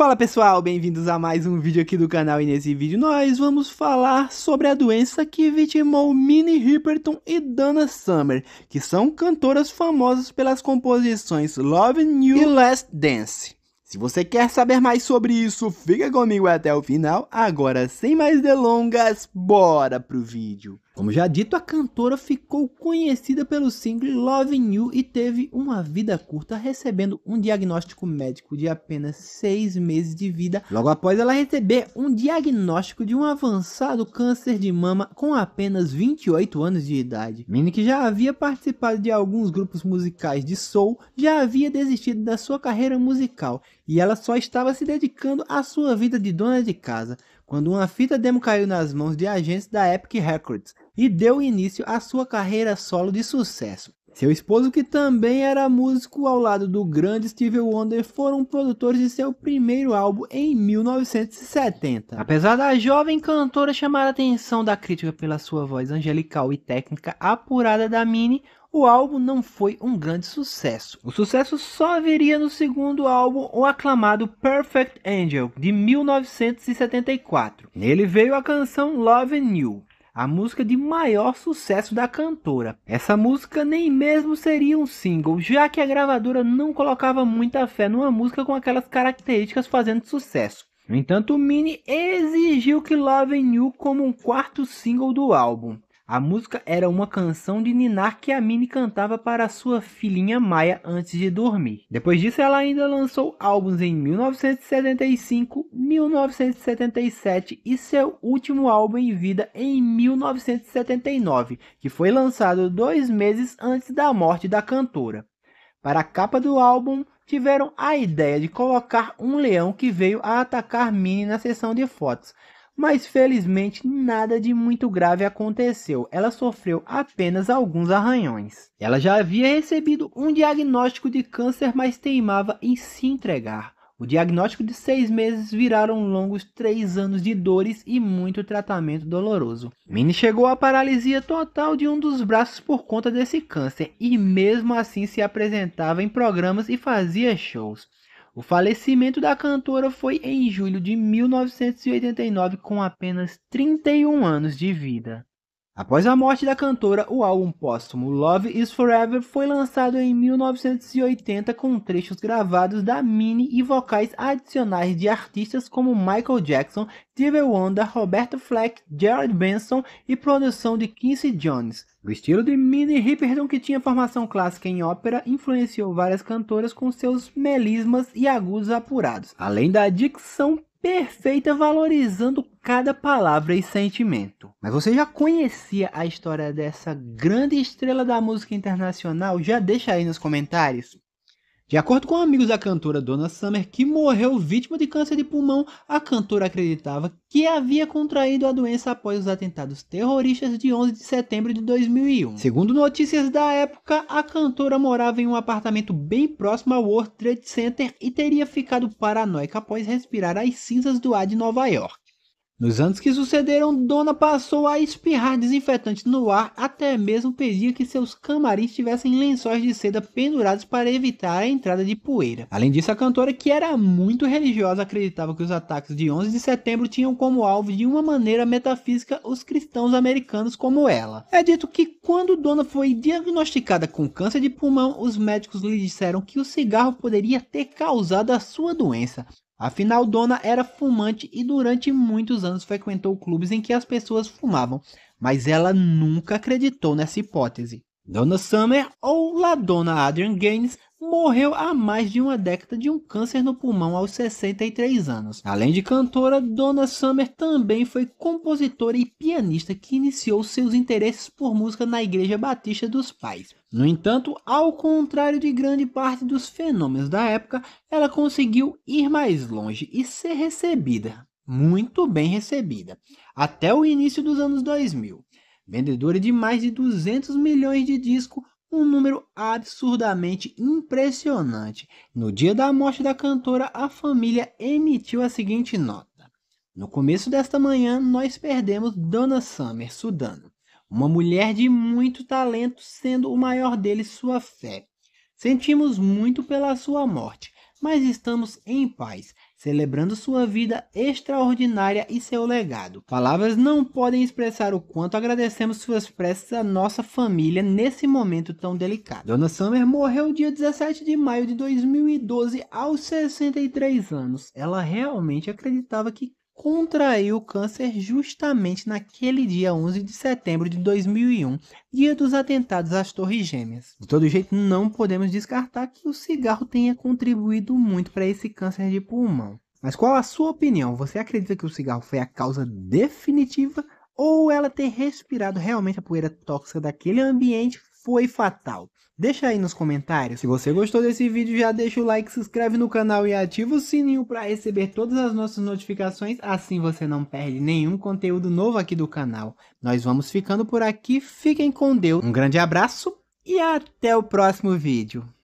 Fala pessoal, bem-vindos a mais um vídeo aqui do canal e nesse vídeo nós vamos falar sobre a doença que vitimou Minnie Riperton e Donna Summer, que são cantoras famosas pelas composições Love New e Last Dance. Se você quer saber mais sobre isso, fica comigo até o final. Agora, sem mais delongas, bora pro vídeo. Como já dito, a cantora ficou conhecida pelo single Love You e teve uma vida curta, recebendo um diagnóstico médico de apenas 6 meses de vida, logo após ela receber um diagnóstico de um avançado câncer de mama com apenas 28 anos de idade. Minnie, que já havia participado de alguns grupos musicais de soul, já havia desistido da sua carreira musical e ela só estava se dedicando à sua vida de dona de casa, quando uma fita demo caiu nas mãos de agentes da Epic Records e deu início à sua carreira solo de sucesso. Seu esposo, que também era músico ao lado do grande Steve Wonder, foram produtores de seu primeiro álbum em 1970. Apesar da jovem cantora chamar a atenção da crítica pela sua voz angelical e técnica apurada da Minnie, o álbum não foi um grande sucesso. O sucesso só viria no segundo álbum, o aclamado Perfect Angel, de 1974. Nele veio a canção Love and You a música de maior sucesso da cantora. Essa música nem mesmo seria um single, já que a gravadora não colocava muita fé numa música com aquelas características fazendo sucesso. No entanto, o Mini exigiu que Love New You como um quarto single do álbum. A música era uma canção de ninar que a Minnie cantava para sua filhinha Maya antes de dormir. Depois disso, ela ainda lançou álbuns em 1975, 1977 e seu último álbum em vida em 1979, que foi lançado dois meses antes da morte da cantora. Para a capa do álbum, tiveram a ideia de colocar um leão que veio a atacar Minnie na sessão de fotos mas felizmente nada de muito grave aconteceu. Ela sofreu apenas alguns arranhões. Ela já havia recebido um diagnóstico de câncer, mas teimava em se entregar. O diagnóstico de seis meses viraram longos três anos de dores e muito tratamento doloroso. Minnie chegou à paralisia total de um dos braços por conta desse câncer e mesmo assim se apresentava em programas e fazia shows. O falecimento da cantora foi em julho de 1989, com apenas 31 anos de vida. Após a morte da cantora, o álbum póstumo Love Is Forever foi lançado em 1980 com trechos gravados da Minnie e vocais adicionais de artistas como Michael Jackson, Stevie Wonder, Roberto Fleck, Gerald Benson e produção de Quincy Jones. O estilo de Minnie Ripperton, que tinha formação clássica em ópera, influenciou várias cantoras com seus melismas e agudos apurados, além da dicção perfeita valorizando cada palavra e sentimento. Mas você já conhecia a história dessa grande estrela da música internacional? Já deixa aí nos comentários. De acordo com amigos da cantora Donna Summer, que morreu vítima de câncer de pulmão, a cantora acreditava que havia contraído a doença após os atentados terroristas de 11 de setembro de 2001. Segundo notícias da época, a cantora morava em um apartamento bem próximo ao World Trade Center e teria ficado paranoica após respirar as cinzas do ar de Nova York. Nos anos que sucederam, Dona passou a espirrar desinfetante no ar, até mesmo pedia que seus camarins tivessem lençóis de seda pendurados para evitar a entrada de poeira. Além disso, a cantora, que era muito religiosa, acreditava que os ataques de 11 de setembro tinham como alvo, de uma maneira metafísica, os cristãos americanos como ela. É dito que quando Dona foi diagnosticada com câncer de pulmão, os médicos lhe disseram que o cigarro poderia ter causado a sua doença, Afinal, Dona era fumante e durante muitos anos frequentou clubes em que as pessoas fumavam, mas ela nunca acreditou nessa hipótese. Dona Summer, ou La Dona Adrian Gaines, morreu há mais de uma década de um câncer no pulmão aos 63 anos. Além de cantora, Donna Summer também foi compositora e pianista que iniciou seus interesses por música na Igreja Batista dos Pais. No entanto, ao contrário de grande parte dos fenômenos da época, ela conseguiu ir mais longe e ser recebida, muito bem recebida, até o início dos anos 2000. Vendedora de mais de 200 milhões de discos, um número absurdamente impressionante. No dia da morte da cantora, a família emitiu a seguinte nota: No começo desta manhã, nós perdemos Donna Summer Sudano, uma mulher de muito talento, sendo o maior deles sua fé. Sentimos muito pela sua morte, mas estamos em paz, celebrando sua vida extraordinária e seu legado. Palavras não podem expressar o quanto agradecemos suas preces à nossa família nesse momento tão delicado. Dona Summer morreu dia 17 de maio de 2012 aos 63 anos. Ela realmente acreditava que contraiu câncer justamente naquele dia 11 de setembro de 2001, dia dos atentados às Torres Gêmeas. De todo jeito, não podemos descartar que o cigarro tenha contribuído muito para esse câncer de pulmão. Mas qual a sua opinião? Você acredita que o cigarro foi a causa definitiva ou ela ter respirado realmente a poeira tóxica daquele ambiente foi fatal. Deixa aí nos comentários. Se você gostou desse vídeo, já deixa o like, se inscreve no canal e ativa o sininho para receber todas as nossas notificações, assim você não perde nenhum conteúdo novo aqui do canal. Nós vamos ficando por aqui, fiquem com Deus, um grande abraço e até o próximo vídeo.